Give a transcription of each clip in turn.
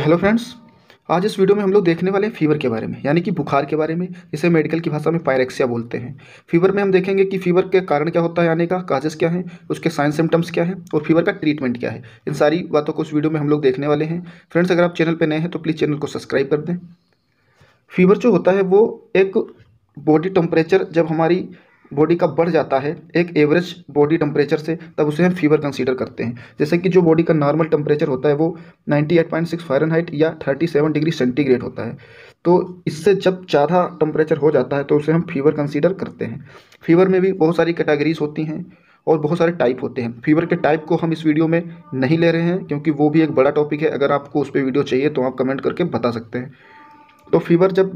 hello friends आज इस video में हम लोग देखने वाले हैं फीवर के बारे में यानी कि बुखार के बारे में इसे मेडिकल की भाषा में पायरेक्सिया बोलते हैं फीवर में हम देखेंगे कि फीवर के कारण क्या होता है आने का काजेस क्या है उसके साइन सिम्टम्स क्या है और फीवर का ट्रीटमेंट क्या है इन सारी बातों को इस वीडियो में हम लोग देखने वाले हैं फ्रेंड्स अगर आप चैनल पर नए हैं तो प्लीज़ चैनल को सब्सक्राइब कर दें फीवर जो होता है वो एक बॉडी टेम्परेचर जब हमारी बॉडी का बढ़ जाता है एक एवरेज बॉडी टेम्परेचर से तब उसे हम फीवर कंसीडर करते हैं जैसे कि जो बॉडी का नॉर्मल टेम्परेचर होता है वो 98.6 फ़ारेनहाइट या 37 डिग्री सेंटीग्रेड होता है तो इससे जब ज़्यादा टेम्परेचर हो जाता है तो उसे हम फीवर कंसीडर करते हैं फीवर में भी बहुत सारी कैटेगरीज होती हैं और बहुत सारे टाइप होते हैं फीवर के टाइप को हम इस वीडियो में नहीं ले रहे हैं क्योंकि वो भी एक बड़ा टॉपिक है अगर आपको उस पर वीडियो चाहिए तो आप कमेंट करके बता सकते हैं तो फीवर जब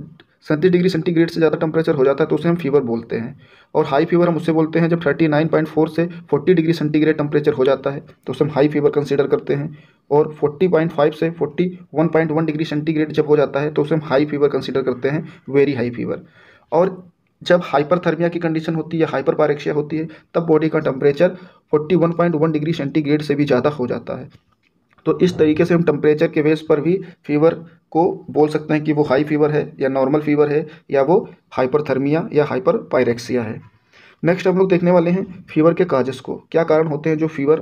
सैंतीस डिग्री सेंटीग्रेड से ज़्यादा टेम्परेचर हो जाता है तो उसे हम फीवर बोलते हैं और हाई फीवर हम उसे बोलते हैं जब थर्टी नाइन पॉइंट फोर से फोर्टी डिग्री सेंटीग्रेड टेम्परेचर हो जाता है तो उसे हम हाई फीवर कंसिडर करते हैं और फोर्टी पॉइंट फाइव से forty one point one degree centigrade जब हो जाता है तो उसे हम हाई फीवर कंसिडर करते हैं वेरी हाई फीवर और जब हाइपरथर्मिया की कंडीशन होती है हाइपर पारेक्सिया होती है तब बॉडी का टेम्परेचर 41.1 डिग्री सेंटीग्रेड से भी ज़्यादा हो जाता है तो इस तरीके से हम टेम्परेचर के बेस पर भी फीवर को बोल सकते हैं कि वो हाई फीवर है या नॉर्मल फीवर है या वो हाइपरथर्मिया या हाइपर पायरेक्सिया है नेक्स्ट हम लोग देखने वाले हैं फीवर के काजेस को क्या कारण होते हैं जो फीवर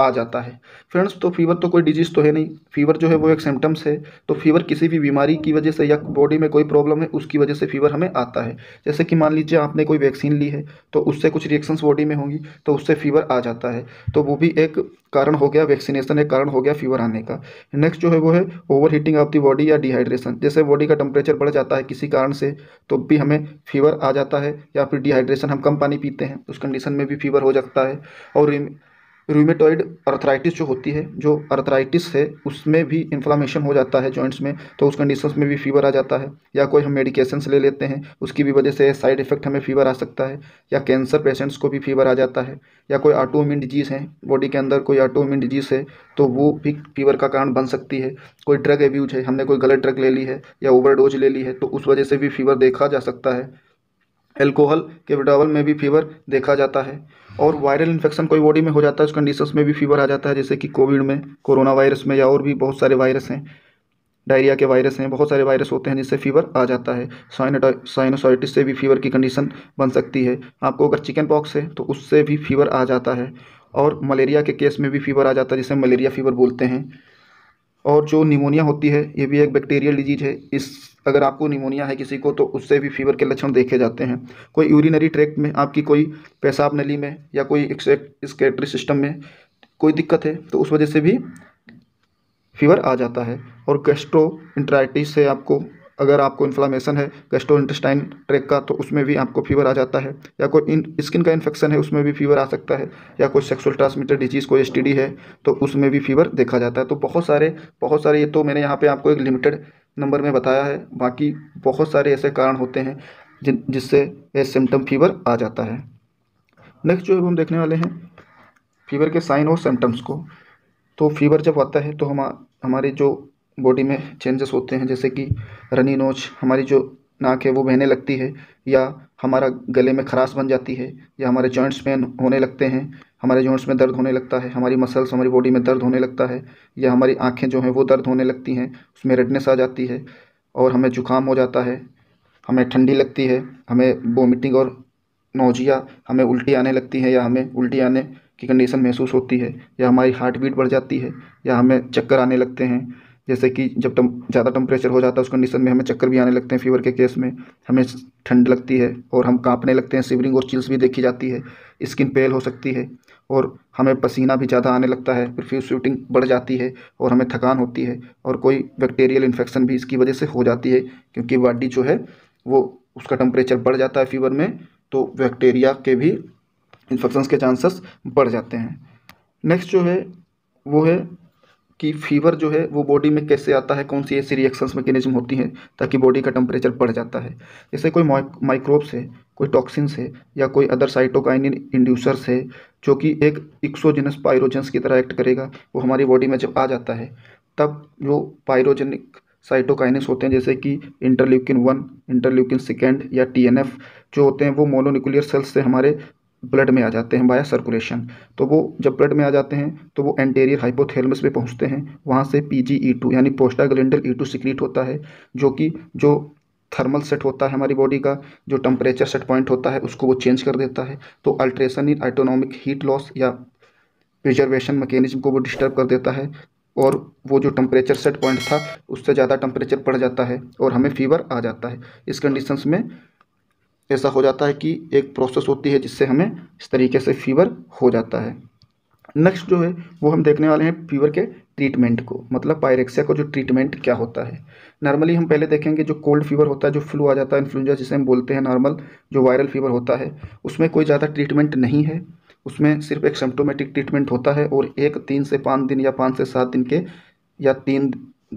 आ जाता है फ्रेंड्स तो फीवर तो कोई डिजीज़ तो है नहीं फीवर जो है वो एक सिम्टम्स है तो फीवर किसी भी बीमारी की वजह से या बॉडी में कोई प्रॉब्लम है उसकी वजह से फीवर हमें आता है जैसे कि मान लीजिए आपने कोई वैक्सीन ली है तो उससे कुछ रिएक्शंस बॉडी में होंगी तो उससे फीवर आ जाता है तो वो भी एक कारण हो गया वैक्सीनेशन एक कारण हो गया फीवर आने का नेक्स्ट जो है वो है over heating of the body या डिहाइड्रेशन जैसे बॉडी का टेम्परेचर बढ़ जाता है किसी कारण से तो भी हमें फीवर आ जाता है या फिर डिहाइड्रेशन हम कम पानी पीते हैं उस कंडीशन में भी फीवर हो जाता है और रूमेटॉइड अर्थराइटिस जो होती है जो अर्थराइटिस है उसमें भी इन्फ्लामेशन हो जाता है जॉइंट्स में तो उस कंडीशंस में भी फीवर आ जाता है या कोई हम मेडिकेशंस ले लेते हैं उसकी भी वजह से साइड इफेक्ट हमें फीवर आ सकता है या कैंसर पेशेंट्स को भी फीवर आ जाता है या कोई ऑटोमिन डिजीज़ है बॉडी के अंदर कोई ऑटोमिन डिजीज़ है तो वो भी फीवर का कारण बन सकती है कोई ड्रग एब्यूज है हमने कोई गलत ड्रग ले ली है या डोज ले ली है तो उस वजह से भी फीवर देखा जा सकता है एल्कोहल के विड्रावल में भी फीवर देखा जाता है और वायरल इन्फेक्शन कोई बॉडी में हो जाता है उस कंडीशन में भी फीवर आ जाता है जैसे कि कोविड में कोरोना वायरस में या और भी बहुत सारे वायरस हैं डायरिया के वायरस हैं बहुत सारे वायरस होते हैं जिससे फीवर आ जाता है साइनोसाइटिस से भी फीवर की कंडीशन बन सकती है आपको अगर चिकन पॉक्स है तो उससे भी फीवर आ जाता है और मलेरिया के केस में भी फीवर आ जाता है जिसे मलेरिया फीवर बोलते हैं और जो निमोनिया होती है ये भी एक बैक्टीरियल डिजीज है इस अगर आपको निमोनिया है किसी को तो उससे भी फीवर के लक्षण देखे जाते हैं कोई यूरिनरी ट्रैक में आपकी कोई पेशाब नली में या कोई स्केटरी सिस्टम में कोई दिक्कत है तो उस वजह से भी फीवर आ जाता है और गैस्ट्रो इंट्राइटिस से आपको अगर आपको इन्फ्लामेशन है इंटेस्टाइन ट्रैक का तो उसमें भी आपको फीवर आ जाता है या कोई स्किन का इन्फेक्शन है उसमें भी फीवर आ सकता है या कोई सेक्सुअल ट्रांसमीटर डिजीज़ कोई एस है तो उसमें भी फीवर देखा जाता है तो बहुत सारे बहुत सारे ये तो मैंने यहाँ पर आपको एक लिमिटेड नंबर में बताया है बाकी बहुत सारे ऐसे कारण होते हैं जिन जिससे ये सिम्टम फीवर आ जाता है नेक्स्ट जो है हम देखने वाले हैं फीवर के साइन और सिम्टम्स को तो फीवर जब आता है तो हम हमारे जो बॉडी में चेंजेस होते हैं जैसे कि रनी नोच हमारी जो नाक है वो बहने लगती है या हमारा गले में खराश बन जाती है या हमारे जॉइंट्स पेन होने लगते हैं हमारे जॉइंट्स में दर्द होने लगता है हमारी मसल्स हमारी बॉडी में दर्द होने लगता है या हमारी आँखें जो हैं वो दर्द होने लगती हैं उसमें रेडनेस आ जाती है और हमें जुकाम हो जाता है हमें ठंडी लगती है हमें वोमिटिंग और नोजिया हमें उल्टी आने लगती है या हमें उल्टी आने की कंडीशन महसूस होती है या हमारी हार्ट बीट बढ़ जाती है या हमें चक्कर आने लगते हैं जैसे कि जब टम ज़्यादा टम्परेचर हो जाता है उस कंडीशन में हमें चक्कर भी आने लगते हैं फीवर के केस में हमें ठंड लगती है और हम कांपने लगते हैं सिवरिंग और चिल्स भी देखी जाती है स्किन पेल हो सकती है और हमें पसीना भी ज़्यादा आने लगता है फिर फ्यूज शूटिंग बढ़ जाती है और हमें थकान होती है और कोई बैक्टीरियल इन्फेक्शन भी इसकी वजह से हो जाती है क्योंकि बॉडी जो है वो उसका टम्परेचर बढ़ जाता है फीवर में तो बैक्टीरिया के भी इन्फेक्शन के चांसेस बढ़ जाते हैं नेक्स्ट जो है वो है कि फीवर जो है वो बॉडी में कैसे आता है कौन सी ऐसी रिएक्शंस मैकेनिज्म होती हैं ताकि बॉडी का टेम्परेचर बढ़ जाता है जैसे कोई माइक्रोब्स है कोई टॉक्सिन्स है या कोई अदर साइटोकाइनिन इंड्यूसर्स है जो कि एक एक्सोजिनस पायरोजेंस की तरह एक्ट करेगा वो हमारी बॉडी में जब आ जाता है तब जो पायरोजेनिक साइटोकाइनस होते हैं जैसे कि इंटरल्यूकिन वन इंटरल्यूकिन सेकेंड या टी जो होते हैं वो मोनोन्यूक्लियर सेल्स से हमारे ब्लड में आ जाते हैं बाया सर्कुलेशन तो वो जब ब्लड में आ जाते हैं तो वो एंटेरियर हाइपोथेलमस में पहुंचते हैं वहाँ से पी जी ई टू यानी पोस्टाग्लेंडल ई टू सिक्रीट होता है जो कि जो थर्मल सेट होता है हमारी बॉडी का जो टेम्परेचर सेट पॉइंट होता है उसको वो चेंज कर देता है तो alteration in autonomic heat loss या प्रिजर्वेशन मैकेनिज्म को वो डिस्टर्ब कर देता है और वो जो टम्परेचर सेट पॉइंट था उससे ज़्यादा टम्परेचर पड़ जाता है और हमें फीवर आ जाता है इस कंडीशंस में ऐसा हो जाता है कि एक प्रोसेस होती है जिससे हमें इस तरीके से फीवर हो जाता है नेक्स्ट जो है वो हम देखने वाले हैं फीवर के ट्रीटमेंट को मतलब पायरेक्सिया को जो ट्रीटमेंट क्या होता है नॉर्मली हम पहले देखेंगे जो कोल्ड फीवर होता है जो फ्लू आ जाता है इन्फ्लुजा जिसे हम बोलते हैं नॉर्मल जो वायरल फीवर होता है उसमें कोई ज़्यादा ट्रीटमेंट नहीं है उसमें सिर्फ एक सिम्टोमेटिक ट्रीटमेंट होता है और एक तीन से पाँच दिन या पाँच से सात दिन के या तीन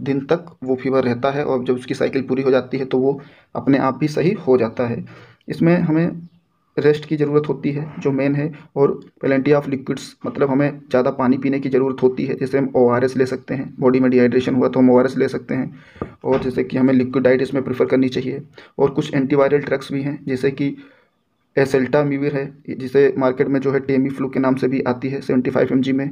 दिन तक वो फीवर रहता है और जब उसकी साइकिल पूरी हो जाती है तो वो अपने आप ही सही हो जाता है इसमें हमें रेस्ट की ज़रूरत होती है जो मेन है और प्लेंटी ऑफ लिक्विड्स मतलब हमें ज़्यादा पानी पीने की ज़रूरत होती है जैसे हम ओ ले सकते हैं बॉडी में डिहाइड्रेशन हुआ तो हम ओ ले सकते हैं और जैसे कि हमें लिक्विड डाइट इसमें प्रेफर करनी चाहिए और कुछ एंटीवायरल ड्रग्स भी हैं जैसे कि एसेल्टा मीविर है जिसे मार्केट में जो है टेमी फ्लू के नाम से भी आती है सेवेंटी फाइव में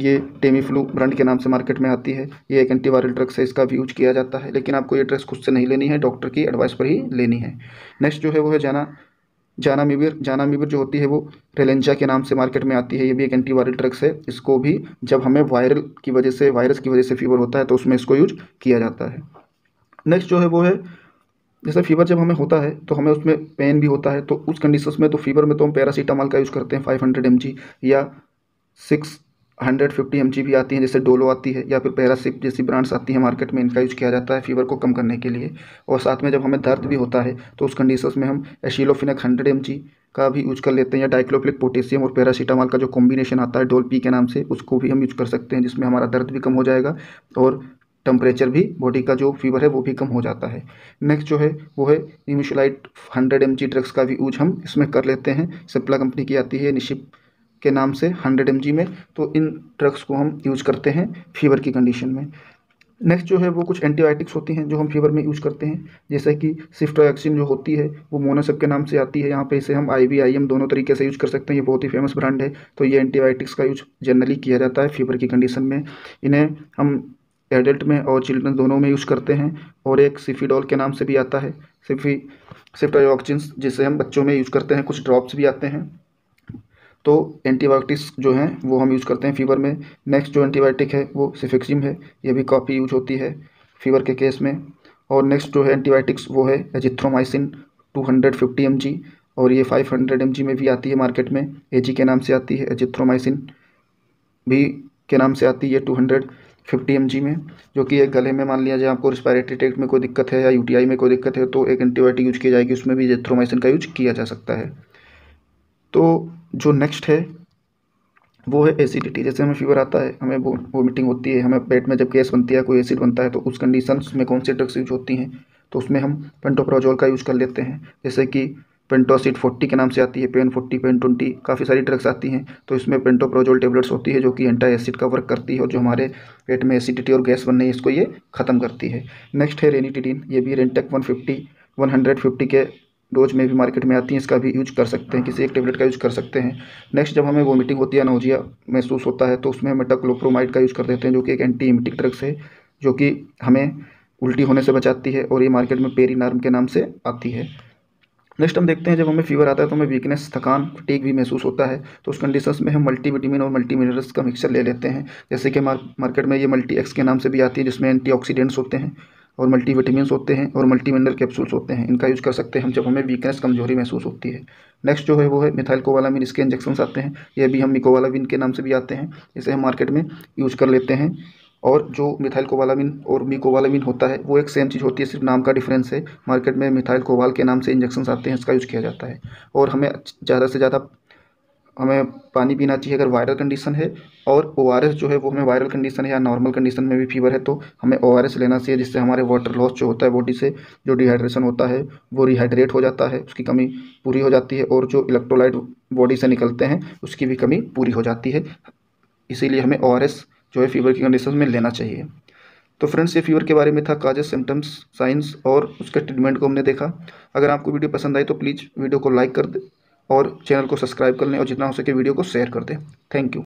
ये टेमीफ्लू ब्रांड के नाम से मार्केट में आती है ये एक एंटीवायरल ड्रग्स है इसका भी यूज किया जाता है लेकिन आपको ये ड्रग्स खुद से नहीं लेनी है डॉक्टर की एडवाइस पर ही लेनी है नेक्स्ट जो है वो है जाना जाना मिविर जाना मिविर जो होती है वो रेलेंजा के नाम से मार्केट में आती है ये भी एक एंटीवायरल ड्रग्स है इसको भी जब हमें वायरल की वजह से वायरस की वजह से फीवर होता है तो उसमें इसको यूज किया जाता है नेक्स्ट जो है वो है जैसे फीवर जब हमें होता है तो हमें उसमें पेन भी होता है तो उस कंडीशन में तो फीवर में तो हम पैरासीटामॉल का यूज़ करते हैं फाइव हंड्रेड या सिक्स हंड्रेड फिफ्टी एम भी आती हैं जैसे डोलो आती है या फिर पैरासिप जैसी ब्रांड्स आती हैं मार्केट में इनका यूज किया जाता है फीवर को कम करने के लिए और साथ में जब हमें दर्द भी होता है तो उस कंडीशन में हम एशीलोफिनक हंड्रेड एम का भी यूज कर लेते हैं या डाइक्लोफ्लिक पोटेशियम और पैरासीटामॉल का जो कॉम्बिनेशन आता है डोलपी के नाम से उसको भी हम यूज कर सकते हैं जिसमें हमारा दर्द भी कम हो जाएगा और टेम्परेचर भी बॉडी का जो फीवर है वो भी कम हो जाता है नेक्स्ट जो है वो है इम्यूशलाइट हंड्रेड एम ड्रग्स का भी यूज हम इसमें कर लेते हैं सिप्ला कंपनी की आती है निशिप के नाम से 100 एम में तो इन ड्रग्स को हम यूज करते हैं फीवर की कंडीशन में नेक्स्ट जो है वो कुछ एंटीबायोटिक्स होती हैं जो हम फीवर में यूज़ करते हैं जैसे कि सिफ्टोक्सिन जो होती है वो मोनोसेप के नाम से आती है यहाँ पे इसे हम आई वी आई एम दोनों तरीके से यूज़ कर सकते हैं ये बहुत ही फेमस ब्रांड है तो ये एंटीबायोटिक्स का यूज जनरली किया जाता है फीवर की कंडीशन में इन्हें हम एडल्ट में और चिल्ड्रन दोनों में यूज़ करते हैं और एक सिफीडॉल के नाम से भी आता है सिफी सिफ्टोक्सिन जिसे हम बच्चों में यूज़ करते हैं कुछ ड्रॉप्स भी आते हैं तो एंटीबायोटिक्स जो हैं वो हम यूज़ करते हैं फीवर में नेक्स्ट जो एंटीबायोटिक है वो सिफिक्सिम है ये भी काफ़ी यूज होती है फीवर के केस में और नेक्स्ट जो है एंटीबायोटिक्स वो है एजिथ्रोमाइसिन 250 हंड्रेड और ये 500 हंड्रेड में भी आती है मार्केट में ए के नाम से आती है एजिथ्रोमाइसिन भी के नाम से आती है 250 mg में जो कि एक गले में मान लिया जाए आपको रिस्पायरेटरी ट्रैक्ट में कोई दिक्कत है या यू में कोई दिक्कत है तो एक एंटीबायोटिक यूज किया जाएगी उसमें भी एजिथ्रोमाइसिन का यूज किया जा सकता है तो जो नेक्स्ट है वो है एसिडिटी जैसे हमें फीवर आता है हमें वो वोमिटिंग होती है हमें पेट में जब गैस बनती है कोई एसिड बनता है तो उस कंडीशन में कौन सी ड्रग्स यूज होती हैं तो उसमें हम पेंटोप्राजोल का यूज़ कर लेते हैं जैसे कि पेंटोसिड फोर्टी के नाम से आती है पेन फोर्टी पेन ट्वेंटी काफ़ी सारी ड्रग्स आती हैं तो इसमें पेंटोप्रोजोल टेबलेट्स होती है जो कि एंटा एसिड का वर्क करती है और जो हमारे पेट में एसिडिटी और गैस बनने इसको ये ख़त्म करती है नेक्स्ट है रेनिटिडिन ये भी Rantac one fifty one hundred fifty के डोज में भी मार्केट में आती हैं इसका भी यूज कर सकते हैं किसी एक टेबलेट का यूज कर सकते हैं नेक्स्ट जब हमें वोमिटिंग होती है नोजिया महसूस होता है तो उसमें हमें टक्लोप्रोमाइड का यूज कर देते हैं जो कि एक एंटी इमिटिक ड्रग्स है जो कि हमें उल्टी होने से बचाती है और ये मार्केट में नार्म के नाम से आती है नेक्स्ट हम देखते हैं जब हमें फीवर आता है तो हमें वीकनेस थकान फटीक भी महसूस होता है तो उस कंडीशन में हम मल्टी विटामिन और मल्टी मिनरल्स का मिक्सचर ले लेते हैं जैसे कि मार्केट में ये मल्टी एक्स के नाम से भी आती है जिसमें एंटीऑक्सीडेंट्स होते हैं और मल्टीविटामिन होते हैं और मल्टी मिनरल कैप्सूल्स होते हैं इनका यूज़ कर सकते हैं हम जब हमें वीकनेस कमजोरी महसूस होती है नेक्स्ट जो है वो है मिथाइल कोवालामिन इसके इंजेक्शन आते हैं ये भी हम निकोवालामिन के नाम से भी आते हैं इसे हम मार्केट में यूज़ कर लेते हैं और जो मिथाइल कोवालामिन और मी होता है वो एक सेम चीज़ होती है सिर्फ नाम का डिफरेंस है मार्केट में मिथाइल कोवाल के नाम से इंजेक्शन आते हैं इसका यूज़ किया जाता है और हमें ज़्यादा से ज़्यादा हमें पानी पीना चाहिए अगर वायरल कंडीशन है और ओ जो है वो हमें वायरल कंडीशन है या नॉर्मल कंडीशन में भी फीवर है तो हमें ओ लेना चाहिए जिससे हमारे वाटर लॉस जो होता है बॉडी से जो डिहाइड्रेशन होता है वो रिहाइड्रेट हो जाता है उसकी कमी पूरी हो जाती है और जो इलेक्ट्रोलाइट बॉडी से निकलते हैं उसकी भी कमी पूरी हो जाती है इसीलिए हमें ओ जो है फीवर की कंडीशन में लेना चाहिए तो फ्रेंड्स ये फीवर के बारे में था काजेस सिम्टम्स साइंस और उसके ट्रीटमेंट को हमने देखा अगर आपको वीडियो पसंद आई तो प्लीज़ वीडियो को लाइक कर और चैनल को सब्सक्राइब कर लें और जितना हो सके वीडियो को शेयर कर दें थैंक यू